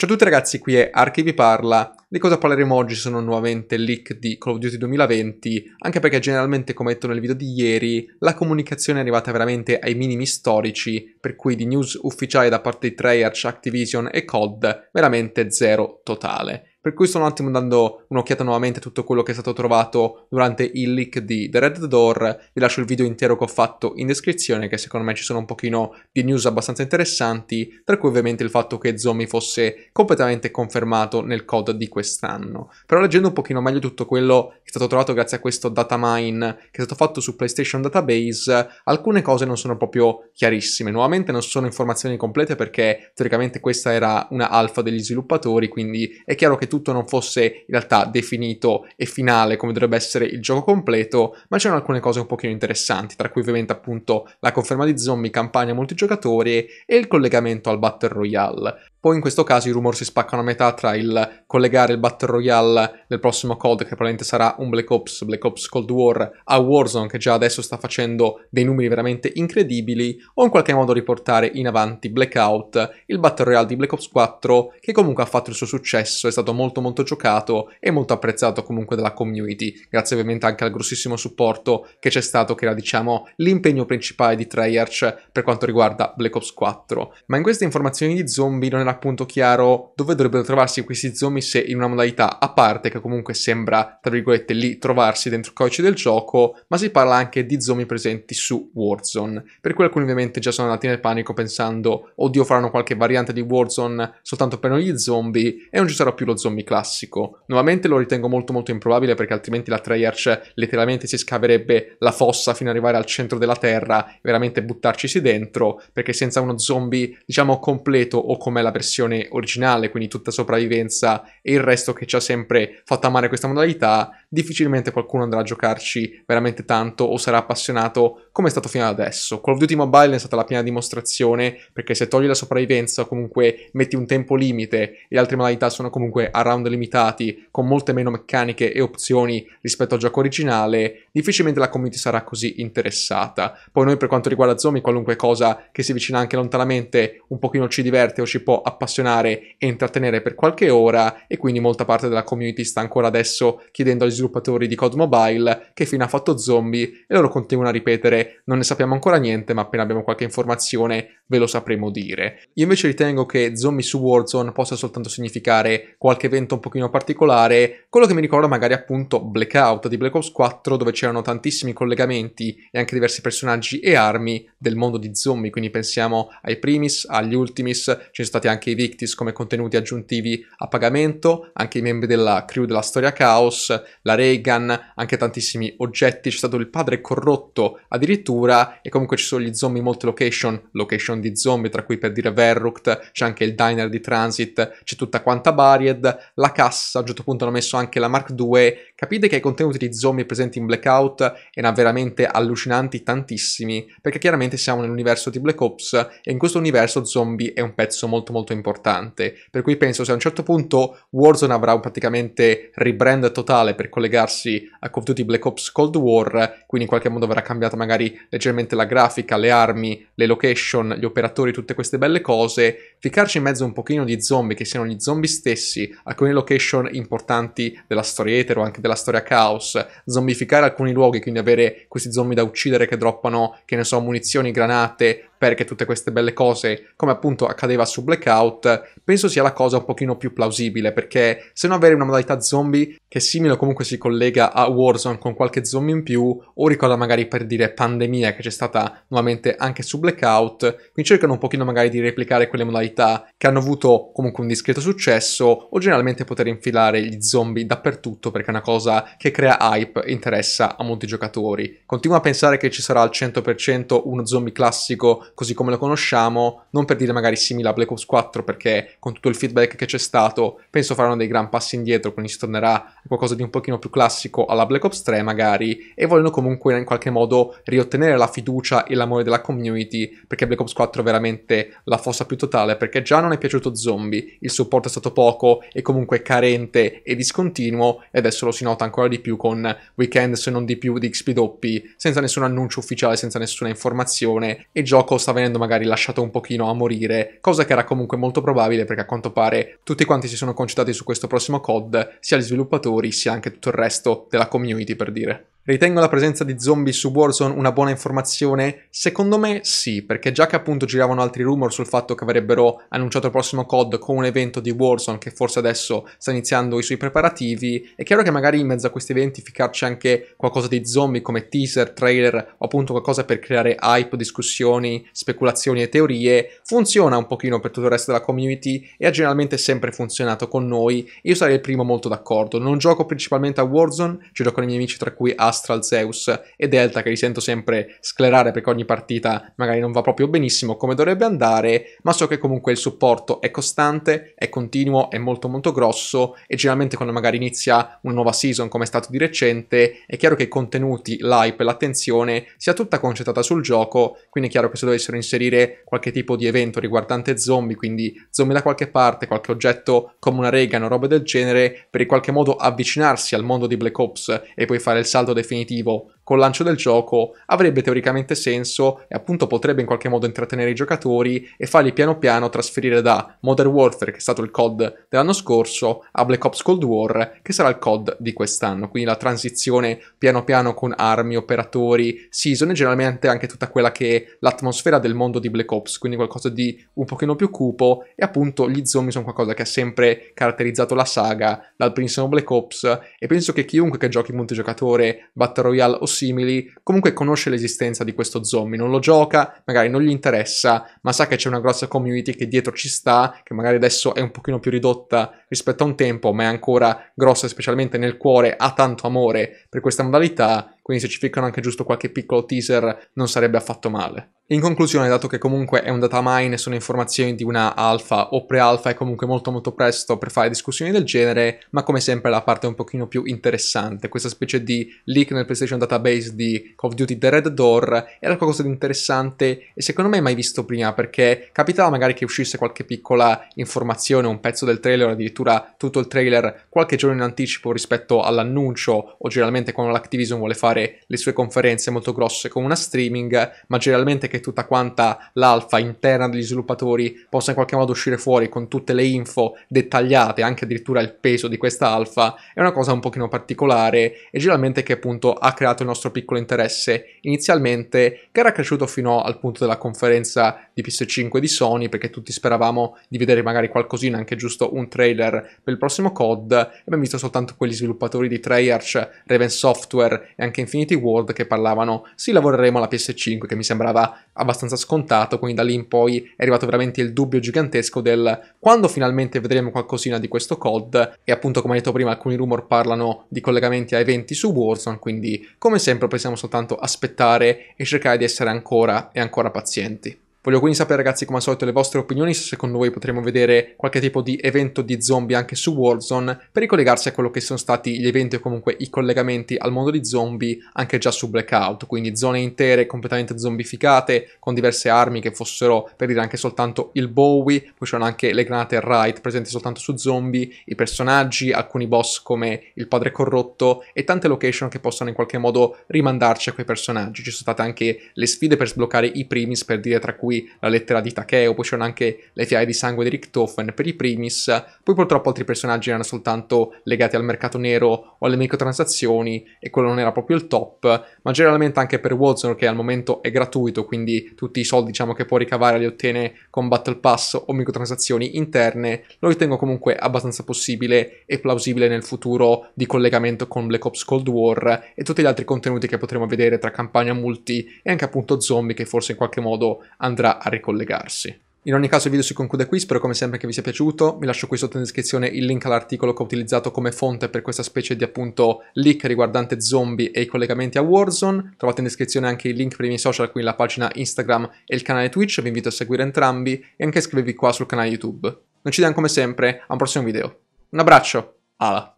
Ciao a tutti ragazzi, qui è Archi vi parla. Di cosa parleremo oggi sono nuovamente leak di Call of Duty 2020, anche perché generalmente, come detto nel video di ieri, la comunicazione è arrivata veramente ai minimi storici, per cui di news ufficiali da parte di Treyarch, Activision e COD veramente zero totale. Per cui sto un attimo dando un'occhiata nuovamente a tutto quello che è stato trovato durante il leak di The Red Door. Vi lascio il video intero che ho fatto in descrizione, che secondo me ci sono un pochino di news abbastanza interessanti, tra cui ovviamente il fatto che Zombie fosse completamente confermato nel code di quest'anno. Però leggendo un pochino meglio tutto quello che è stato trovato grazie a questo data mine che è stato fatto su PlayStation Database, alcune cose non sono proprio chiarissime. Nuovamente non sono informazioni complete perché teoricamente questa era una alfa degli sviluppatori, quindi è chiaro che tu tutto non fosse in realtà definito e finale come dovrebbe essere il gioco completo, ma c'erano alcune cose un pochino interessanti, tra cui ovviamente appunto la conferma di zombie, campagna multigiocatore e il collegamento al Battle Royale. Poi in questo caso i rumor si spaccano a metà tra il collegare il Battle Royale nel prossimo COD, che probabilmente sarà un Black Ops, Black Ops Cold War, a Warzone, che già adesso sta facendo dei numeri veramente incredibili, o in qualche modo riportare in avanti Blackout, il Battle Royale di Black Ops 4, che comunque ha fatto il suo successo, è stato molto molto giocato e molto apprezzato comunque dalla community, grazie ovviamente anche al grossissimo supporto che c'è stato, che era diciamo l'impegno principale di Treyarch per quanto riguarda Black Ops 4. Ma in queste informazioni di zombie non era è appunto chiaro dove dovrebbero trovarsi questi zombie se in una modalità a parte che comunque sembra, tra virgolette, lì trovarsi dentro il codice del gioco, ma si parla anche di zombie presenti su Warzone. Per cui alcuni ovviamente già sono andati nel panico pensando, oddio faranno qualche variante di Warzone soltanto per noi zombie e non ci sarà più lo zombie classico. Nuovamente lo ritengo molto molto improbabile perché altrimenti la Treyarch letteralmente si scaverebbe la fossa fino ad arrivare al centro della terra, veramente buttarcisi dentro, perché senza uno zombie diciamo completo o come la versione originale, quindi tutta sopravvivenza e il resto che ci ha sempre fatto amare questa modalità, difficilmente qualcuno andrà a giocarci veramente tanto o sarà appassionato come è stato fino ad adesso. Call of Duty Mobile è stata la piena dimostrazione perché se togli la sopravvivenza o comunque metti un tempo limite, e le altre modalità sono comunque a round limitati con molte meno meccaniche e opzioni rispetto al gioco originale, difficilmente la community sarà così interessata. Poi noi per quanto riguarda Zomi, qualunque cosa che si avvicina anche lontanamente un pochino ci diverte o ci può appassionare e intrattenere per qualche ora e quindi molta parte della community sta ancora adesso chiedendo agli sviluppatori di COD Mobile che fine ha fatto Zombie e loro continuano a ripetere non ne sappiamo ancora niente ma appena abbiamo qualche informazione ve lo sapremo dire. Io invece ritengo che zombie su Warzone possa soltanto significare qualche evento un pochino particolare, quello che mi ricorda magari appunto Blackout di Black Ops 4 dove c'erano tantissimi collegamenti e anche diversi personaggi e armi del mondo di zombie, quindi pensiamo ai primis, agli ultimis, ci sono stati anche i Victis come contenuti aggiuntivi a pagamento, anche i membri della crew della storia Chaos, la Reagan, anche tantissimi oggetti, c'è stato il padre corrotto addirittura e comunque ci sono gli zombie in molte location, location di zombie, tra cui per dire Verrucht, c'è anche il diner di Transit, c'è tutta quanta Baried, la cassa, a un certo punto hanno messo anche la Mark II. Capite che i contenuti di zombie presenti in Blackout erano veramente allucinanti tantissimi, perché chiaramente siamo nell'universo di Black Ops e in questo universo zombie è un pezzo molto molto importante, per cui penso se a un certo punto Warzone avrà un praticamente rebrand totale per collegarsi a Call of Duty Black Ops Cold War, quindi in qualche modo verrà cambiata magari leggermente la grafica, le armi, le location, gli operatori, tutte queste belle cose, ficcarci in mezzo un pochino di zombie, che siano gli zombie stessi, alcune location importanti della storia etero, anche della storia caos, zombificare alcuni luoghi, quindi avere questi zombie da uccidere che droppano, che ne so, munizioni, granate, perché tutte queste belle cose, come appunto accadeva su Blackout, penso sia la cosa un pochino più plausibile, perché se non avere una modalità zombie che simile o comunque si collega a Warzone con qualche zombie in più, o ricorda magari per dire pandemia che c'è stata nuovamente anche su Blackout, quindi cercano un pochino magari di replicare quelle modalità che hanno avuto comunque un discreto successo, o generalmente poter infilare gli zombie dappertutto perché è una cosa che crea hype e interessa a molti giocatori. Continuo a pensare che ci sarà al 100% uno zombie classico così come lo conosciamo, non per dire magari simile a Black Ops 4 perché con tutto il feedback che c'è stato penso faranno dei gran passi indietro, quindi si tornerà a qualcosa di un pochino più classico alla Black Ops 3 magari e vogliono comunque in qualche modo riottenere la fiducia e l'amore della community perché Black Ops 4 è veramente la fossa più totale perché già non è piaciuto Zombie, il supporto è stato poco e comunque carente e discontinuo e adesso lo si nota ancora di più con Weekend se non di più di XP doppi senza nessun annuncio ufficiale, senza nessuna informazione e gioco sta venendo magari lasciato un pochino a morire, cosa che era comunque molto probabile perché a quanto pare tutti quanti si sono concentrati su questo prossimo COD, sia gli sviluppatori sia anche tutto il resto della community per dire. Ritengo la presenza di zombie su Warzone una buona informazione? Secondo me sì, perché già che appunto giravano altri rumor sul fatto che avrebbero annunciato il prossimo COD con un evento di Warzone che forse adesso sta iniziando i suoi preparativi, è chiaro che magari in mezzo a questi eventi ficcarci anche qualcosa di zombie come teaser, trailer o appunto qualcosa per creare hype, discussioni, speculazioni e teorie, funziona un pochino per tutto il resto della community e ha generalmente sempre funzionato con noi. Io sarei il primo molto d'accordo, non gioco principalmente a Warzone, ci gioco con i miei amici tra cui Ast Astral Zeus e Delta che li sento sempre sclerare perché ogni partita magari non va proprio benissimo come dovrebbe andare, ma so che comunque il supporto è costante, è continuo, è molto molto grosso e generalmente quando magari inizia una nuova season come è stato di recente è chiaro che i contenuti, l'hype e l'attenzione sia tutta concentrata sul gioco, quindi è chiaro che se dovessero inserire qualche tipo di evento riguardante zombie, quindi zombie da qualche parte, qualche oggetto come una rega, o roba del genere, per in qualche modo avvicinarsi al mondo di Black Ops e poi fare il salto definitivo definitivo col lancio del gioco avrebbe teoricamente senso e appunto potrebbe in qualche modo intrattenere i giocatori e farli piano piano trasferire da Modern Warfare, che è stato il COD dell'anno scorso, a Black Ops Cold War, che sarà il COD di quest'anno. Quindi la transizione piano piano con armi, operatori, season e generalmente anche tutta quella che è l'atmosfera del mondo di Black Ops, quindi qualcosa di un pochino più cupo e appunto gli zombie sono qualcosa che ha sempre caratterizzato la saga dal primissimo Black Ops e penso che chiunque che giochi multigiocatore, Battle Royale o simili, comunque conosce l'esistenza di questo zombie, non lo gioca, magari non gli interessa, ma sa che c'è una grossa community che dietro ci sta, che magari adesso è un pochino più ridotta rispetto a un tempo, ma è ancora grossa, specialmente nel cuore, ha tanto amore per questa modalità quindi se ci ficcano anche giusto qualche piccolo teaser non sarebbe affatto male. In conclusione, dato che comunque è un data mine e sono informazioni di una alfa o pre-alfa, è comunque molto molto presto per fare discussioni del genere, ma come sempre la parte un pochino più interessante, questa specie di leak nel PlayStation Database di Call of Duty The Red Door era qualcosa di interessante e secondo me mai visto prima, perché capitava magari che uscisse qualche piccola informazione, un pezzo del trailer, addirittura tutto il trailer, qualche giorno in anticipo rispetto all'annuncio o generalmente quando l'Activision vuole fare fare le sue conferenze molto grosse con una streaming, ma generalmente che tutta quanta l'alfa interna degli sviluppatori possa in qualche modo uscire fuori con tutte le info dettagliate, anche addirittura il peso di questa alfa, è una cosa un pochino particolare e generalmente che appunto ha creato il nostro piccolo interesse inizialmente, che era cresciuto fino al punto della conferenza di PS5 di Sony, perché tutti speravamo di vedere magari qualcosina, anche giusto un trailer per il prossimo COD, e abbiamo visto soltanto quegli sviluppatori di Treyarch, Raven Software e anche in Infinity World che parlavano sì lavoreremo alla PS5 che mi sembrava abbastanza scontato, quindi da lì in poi è arrivato veramente il dubbio gigantesco del quando finalmente vedremo qualcosina di questo COD e appunto come detto prima alcuni rumor parlano di collegamenti a eventi su Warzone, quindi come sempre possiamo soltanto aspettare e cercare di essere ancora e ancora pazienti. Voglio quindi sapere ragazzi come al solito le vostre opinioni, se secondo voi potremo vedere qualche tipo di evento di zombie anche su Warzone per ricollegarsi a quello che sono stati gli eventi o comunque i collegamenti al mondo di zombie anche già su Blackout, quindi zone intere completamente zombificate con diverse armi che fossero per dire anche soltanto il Bowie, poi c'erano anche le granate Right presenti soltanto su zombie, i personaggi, alcuni boss come il padre corrotto e tante location che possono in qualche modo rimandarci a quei personaggi. Ci sono state anche le sfide per sbloccare i primis per dire tra cui la lettera di Takeo, poi c'erano anche le fiaie di sangue di Richtofen per i primis, poi purtroppo altri personaggi erano soltanto legati al mercato nero o alle microtransazioni e quello non era proprio il top, ma generalmente anche per Watson che al momento è gratuito, quindi tutti i soldi diciamo, che può ricavare li ottiene con Battle Pass o microtransazioni interne, lo ritengo comunque abbastanza possibile e plausibile nel futuro di collegamento con Black Ops Cold War e tutti gli altri contenuti che potremo vedere tra campagna multi e anche appunto zombie che forse in qualche modo andrà andrà a ricollegarsi. In ogni caso il video si conclude qui, spero come sempre che vi sia piaciuto, vi lascio qui sotto in descrizione il link all'articolo che ho utilizzato come fonte per questa specie di appunto leak riguardante zombie e i collegamenti a Warzone, trovate in descrizione anche il link per i miei social, quindi la pagina Instagram e il canale Twitch, vi invito a seguire entrambi e anche a iscrivervi qua sul canale YouTube. Noi ci vediamo come sempre a un prossimo video. Un abbraccio, ala!